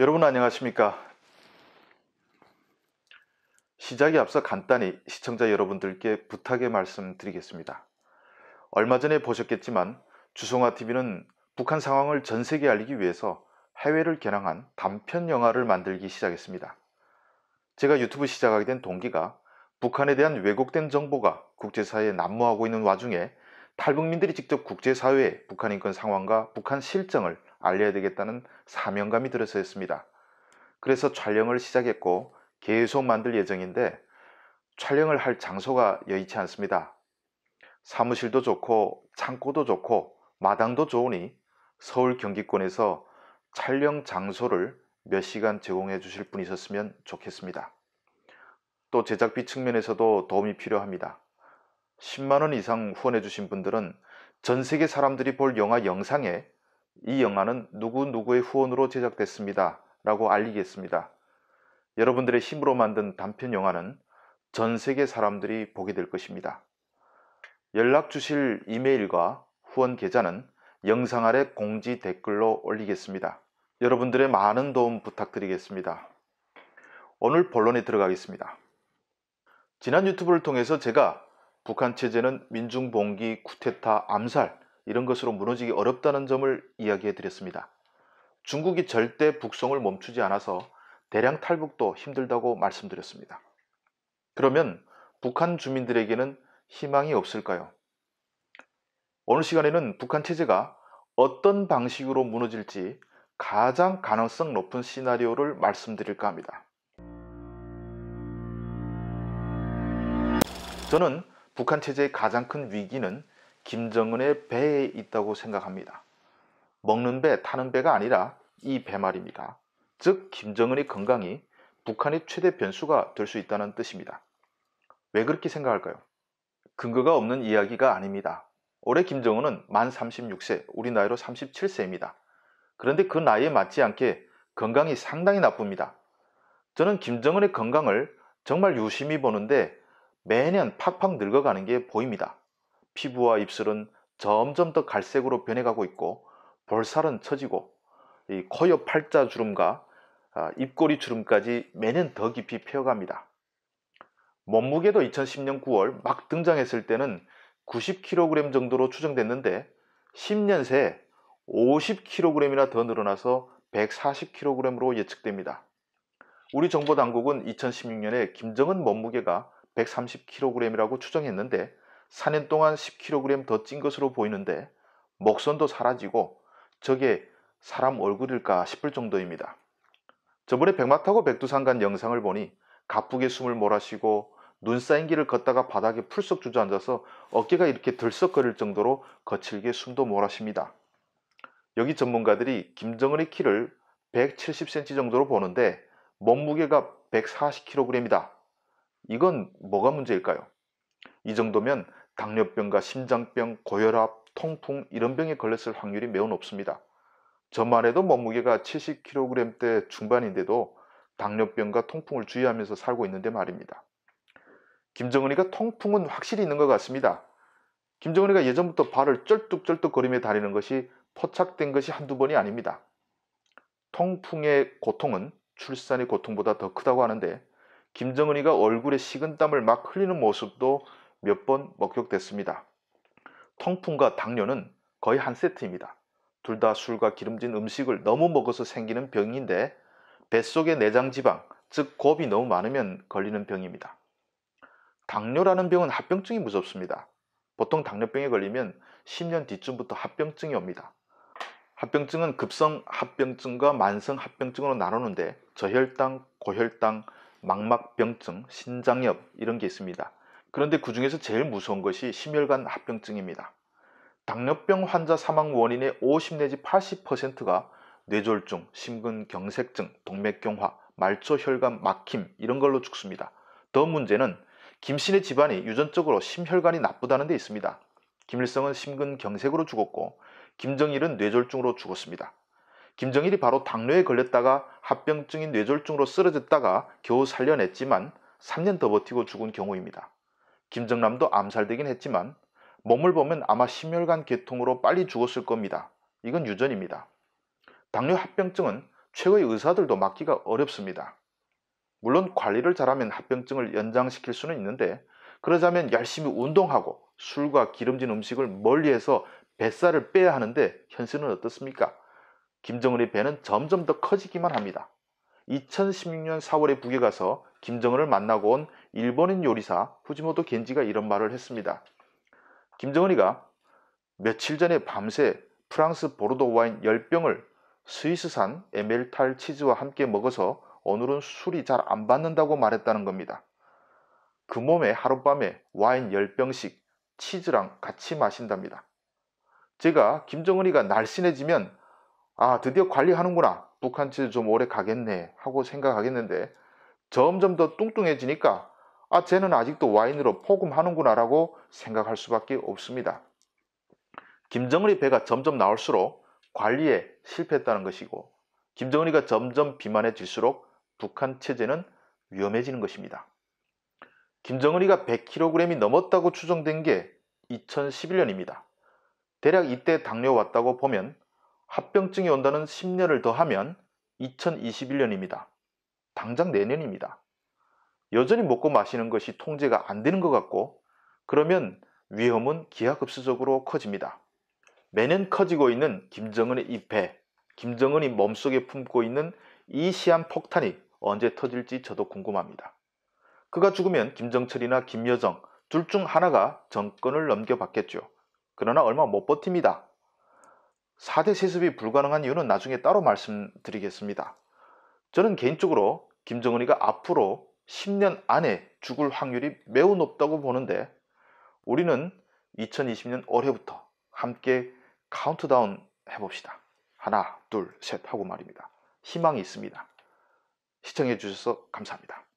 여러분 안녕하십니까? 시작에 앞서 간단히 시청자 여러분들께 부탁의 말씀드리겠습니다. 얼마 전에 보셨겠지만 주송아TV는 북한 상황을 전 세계에 알리기 위해서 해외를 겨냥한 단편 영화를 만들기 시작했습니다. 제가 유튜브 시작하게 된 동기가 북한에 대한 왜곡된 정보가 국제사회에 난무하고 있는 와중에 탈북민들이 직접 국제사회에 북한 인권 상황과 북한 실정을 알려야 되겠다는 사명감이 들어서 였습니다 그래서 촬영을 시작했고 계속 만들 예정인데 촬영을 할 장소가 여의치 않습니다. 사무실도 좋고 창고도 좋고 마당도 좋으니 서울 경기권에서 촬영 장소를 몇 시간 제공해 주실 분이 있었으면 좋겠습니다. 또 제작비 측면에서도 도움이 필요합니다. 10만원 이상 후원해 주신 분들은 전 세계 사람들이 볼 영화 영상에 이 영화는 누구누구의 후원으로 제작됐습니다. 라고 알리겠습니다. 여러분들의 힘으로 만든 단편 영화는 전 세계 사람들이 보게 될 것입니다. 연락 주실 이메일과 후원 계좌는 영상 아래 공지 댓글로 올리겠습니다. 여러분들의 많은 도움 부탁드리겠습니다. 오늘 본론에 들어가겠습니다. 지난 유튜브를 통해서 제가 북한 체제는 민중봉기, 쿠테타 암살 이런 것으로 무너지기 어렵다는 점을 이야기해 드렸습니다. 중국이 절대 북송을 멈추지 않아서 대량 탈북도 힘들다고 말씀드렸습니다. 그러면 북한 주민들에게는 희망이 없을까요? 오늘 시간에는 북한 체제가 어떤 방식으로 무너질지 가장 가능성 높은 시나리오를 말씀드릴까 합니다. 저는 북한 체제의 가장 큰 위기는 김정은의 배에 있다고 생각합니다. 먹는 배, 타는 배가 아니라 이 배 말입니다. 즉, 김정은의 건강이 북한의 최대 변수가 될 수 있다는 뜻입니다. 왜 그렇게 생각할까요? 근거가 없는 이야기가 아닙니다. 올해 김정은은 만 36세, 우리 나이로 37세입니다. 그런데 그 나이에 맞지 않게 건강이 상당히 나쁩니다. 저는 김정은의 건강을 정말 유심히 보는데 매년 팍팍 늙어가는 게 보입니다. 피부와 입술은 점점 더 갈색으로 변해가고 있고 볼살은 처지고 코 옆 팔자 주름과 아, 입꼬리 주름까지 매년 더 깊이 펴갑니다 몸무게도 2010년 9월 막 등장했을 때는 90kg 정도로 추정됐는데 10년 새 50kg이나 더 늘어나서 140kg으로 예측됩니다. 우리 정보당국은 2016년에 김정은 몸무게가 130kg이라고 추정했는데 4년 동안 10kg 더 찐 것으로 보이는데 목선도 사라지고 저게 사람 얼굴일까 싶을 정도입니다. 저번에 백마타고 백두산 간 영상을 보니 가쁘게 숨을 몰아쉬고 눈 쌓인 길을 걷다가 바닥에 풀썩 주저앉아서 어깨가 이렇게 들썩거릴 정도로 거칠게 숨도 몰아쉽니다. 여기 전문가들이 김정은의 키를 170cm 정도로 보는데 몸무게가 140kg이다. 이건 뭐가 문제일까요? 이 정도면 당뇨병과 심장병, 고혈압, 통풍 이런 병에 걸렸을 확률이 매우 높습니다. 저만 해도 몸무게가 70kg대 중반인데도 당뇨병과 통풍을 주의하면서 살고 있는데 말입니다. 김정은이가 통풍은 확실히 있는 것 같습니다. 김정은이가 예전부터 발을 쩔뚝쩔뚝 거리며 다니는 것이 포착된 것이 한두 번이 아닙니다. 통풍의 고통은 출산의 고통보다 더 크다고 하는데 김정은이가 얼굴에 식은땀을 막 흘리는 모습도 몇번 목격됐습니다. 통풍과 당뇨는 거의 한 세트입니다. 둘 다 술과 기름진 음식을 너무 먹어서 생기는 병인데 뱃속의 내장 지방, 즉 곱이 너무 많으면 걸리는 병입니다. 당뇨라는 병은 합병증이 무섭습니다. 보통 당뇨병에 걸리면 10년 뒤쯤부터 합병증이 옵니다. 합병증은 급성 합병증과 만성 합병증으로 나누는데 저혈당, 고혈당, 망막병증, 신장염 이런 게 있습니다. 그런데 그 중에서 제일 무서운 것이 심혈관 합병증입니다. 당뇨병 환자 사망 원인의 50 내지 80%가 뇌졸중, 심근경색증, 동맥경화, 말초혈관 막힘 이런 걸로 죽습니다. 더 문제는 김씨의 집안이 유전적으로 심혈관이 나쁘다는 데 있습니다. 김일성은 심근경색으로 죽었고 김정일은 뇌졸중으로 죽었습니다. 김정일이 바로 당뇨에 걸렸다가 합병증인 뇌졸중으로 쓰러졌다가 겨우 살려냈지만 3년 더 버티고 죽은 경우입니다. 김정남도 암살되긴 했지만 몸을 보면 아마 심혈관 계통으로 빨리 죽었을 겁니다. 이건 유전입니다. 당뇨 합병증은 최고의 의사들도 막기가 어렵습니다. 물론 관리를 잘하면 합병증을 연장시킬 수는 있는데 그러자면 열심히 운동하고 술과 기름진 음식을 멀리해서 뱃살을 빼야 하는데 현실은 어떻습니까? 김정은의 배는 점점 더 커지기만 합니다. 2016년 4월에 북에 가서 김정은을 만나고 온 일본인 요리사 후지모토 겐지가 이런 말을 했습니다. 김정은이가 며칠 전에 밤새 프랑스 보르도 와인 10병을 스위스산 에멜탈 치즈와 함께 먹어서 오늘은 술이 잘 안 받는다고 말했다는 겁니다. 그 몸에 하룻밤에 와인 10병씩 치즈랑 같이 마신답니다. 제가 김정은이가 날씬해지면 아 드디어 관리하는구나 북한 치즈 좀 오래 가겠네 하고 생각하겠는데 점점 더 뚱뚱해지니까 아, 쟤는 아직도 와인으로 포금하는구나라고 생각할 수밖에 없습니다. 김정은의 배가 점점 나올수록 관리에 실패했다는 것이고 김정은이가 점점 비만해질수록 북한 체제는 위험해지는 것입니다. 김정은이가 100kg이 넘었다고 추정된 게 2011년입니다. 대략 이때 당뇨 왔다고 보면 합병증이 온다는 10년을 더하면 2021년입니다. 당장 내년입니다. 네 여전히 먹고 마시는 것이 통제가 안 되는 것 같고 그러면 위험은 기하급수적으로 커집니다. 매년 커지고 있는 김정은의 입 배, 김정은이 몸속에 품고 있는 이 시한 폭탄이 언제 터질지 저도 궁금합니다. 그가 죽으면 김정철이나 김여정 둘 중 하나가 정권을 넘겨받겠죠. 그러나 얼마 못 버팁니다. 4대 세습이 불가능한 이유는 나중에 따로 말씀드리겠습니다. 저는 개인적으로 김정은이가 앞으로 10년 안에 죽을 확률이 매우 높다고 보는데 우리는 2020년 올해부터 함께 카운트다운 해봅시다. 하나, 둘, 셋 하고 말입니다. 희망이 있습니다. 시청해 주셔서 감사합니다.